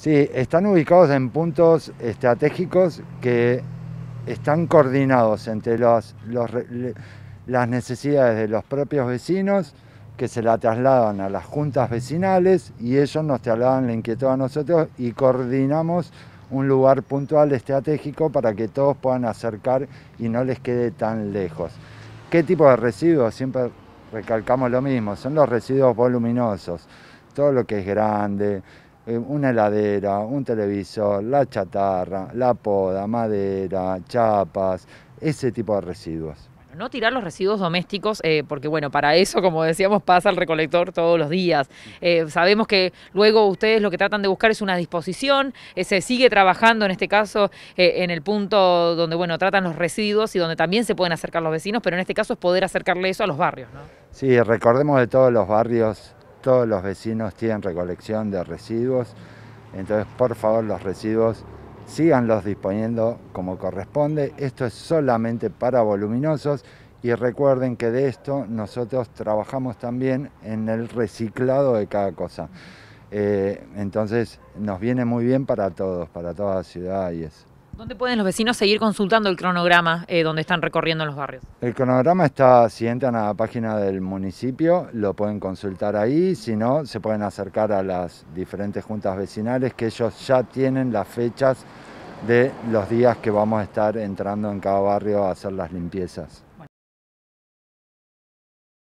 Sí, están ubicados en puntos estratégicos que están coordinados entre las necesidades de los propios vecinos que se la trasladan a las juntas vecinales y ellos nos trasladan la inquietud a nosotros y coordinamos un lugar puntual estratégico para que todos puedan acercar y no les quede tan lejos. ¿Qué tipo de residuos? Siempre recalcamos lo mismo, son los residuos voluminosos, todo lo que es grande, eh, una heladera, un televisor, la chatarra, la poda, madera, chapas, ese tipo de residuos no tirar los residuos domésticos, eh, porque bueno, para eso, como decíamos, pasa el recolector todos los días. Eh, sabemos que luego ustedes lo que tratan de buscar es una disposición, se sigue trabajando en este caso en el punto donde, bueno, tratan los residuos y donde también se pueden acercar los vecinos, pero en este caso es poder acercarle eso a los barrios, ¿no? Sí, recordemos de todos los barrios todos los vecinos tienen recolección de residuos, entonces por favor los residuos síganlos disponiendo como corresponde. Esto es solamente para voluminosos y recuerden que de esto nosotros trabajamos también en el reciclado de cada cosa. Eh, entonces nos viene muy bien para todos, para toda la ciudad y eso. ¿Dónde pueden los vecinos seguir consultando el cronograma eh, donde están recorriendo los barrios? El cronograma está, siguiente a la página del municipio, lo pueden consultar ahí, si no, se pueden acercar a las diferentes juntas vecinales que ellos ya tienen las fechas de los días que vamos a estar entrando en cada barrio a hacer las limpiezas.